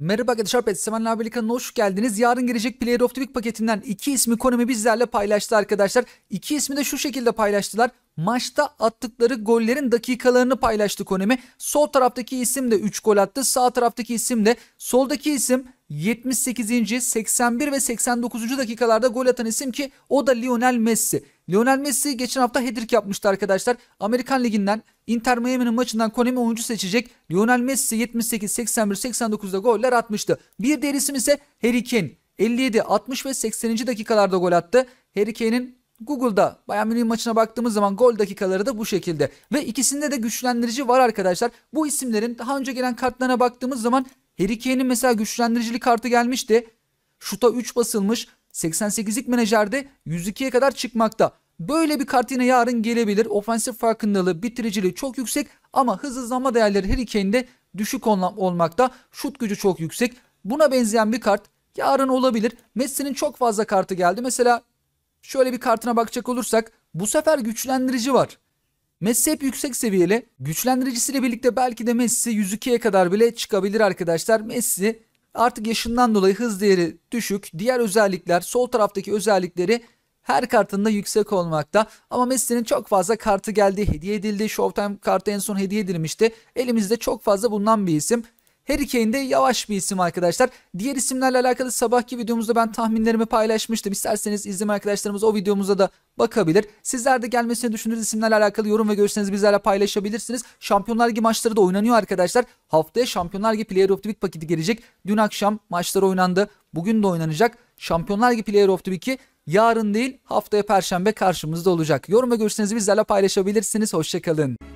Merhaba arkadaşlar Petseven Labelika'nın hoş geldiniz. Yarın gelecek Player of the Week paketinden iki ismi Konami bizlerle paylaştı arkadaşlar. İki ismi de şu şekilde paylaştılar. Maçta attıkları gollerin dakikalarını paylaştı Konami. Sol taraftaki isim de 3 gol attı. Sağ taraftaki isim de soldaki isim 78. 81 ve 89. dakikalarda gol atan isim ki o da Lionel Messi. Lionel Messi geçen hafta hat yapmıştı arkadaşlar. Amerikan Ligi'nden Inter Miami'nin maçından Konemi oyuncu seçecek. Lionel Messi 78, 81, 89'da goller atmıştı. Bir diğer isim ise Harry Kane. 57, 60 ve 80. dakikalarda gol attı. Harry Kane'in Google'da Bayern Münih maçına baktığımız zaman gol dakikaları da bu şekilde. Ve ikisinde de güçlendirici var arkadaşlar. Bu isimlerin daha önce gelen kartlarına baktığımız zaman Harry Kane'in mesela güçlendiricili kartı gelmişti. Şuta 3 basılmış. 88'lik menajerde 102'ye kadar çıkmakta. Böyle bir kart yine yarın gelebilir. Ofensif farkındalığı, bitiriciliği çok yüksek ama hız hızlanma değerleri her iki düşük olmakta. Şut gücü çok yüksek. Buna benzeyen bir kart yarın olabilir. Messi'nin çok fazla kartı geldi. Mesela şöyle bir kartına bakacak olursak bu sefer güçlendirici var. Messi hep yüksek seviyeli. Güçlendiricisiyle birlikte belki de Messi 102'ye kadar bile çıkabilir arkadaşlar. Messi artık yaşından dolayı hız değeri düşük. Diğer özellikler sol taraftaki özellikleri her kartında yüksek olmakta. Ama Messi'nin çok fazla kartı geldi, hediye edildi. Showtime kartı en son hediye edilmişti. Elimizde çok fazla bulunan bir isim. Harry Kane de yavaş bir isim arkadaşlar. Diğer isimlerle alakalı sabahki videomuzda ben tahminlerimi paylaşmıştım. İsterseniz izleme arkadaşlarımız o videomuza da bakabilir. Sizler de gelmesini düşündüğünüz isimlerle alakalı yorum ve görüşlerinizi bizlerle paylaşabilirsiniz. Şampiyonlar Ligi maçları da oynanıyor arkadaşlar. Haftaya Şampiyonlar Ligi Player of the Week paketi gelecek. Dün akşam maçlar oynandı. Bugün de oynanacak. Şampiyonlar Ligi Player of the Week'i yarın değil haftaya perşembe karşımızda olacak. Yorum ve görüşlerinizi bizlerle paylaşabilirsiniz. Hoşçakalın.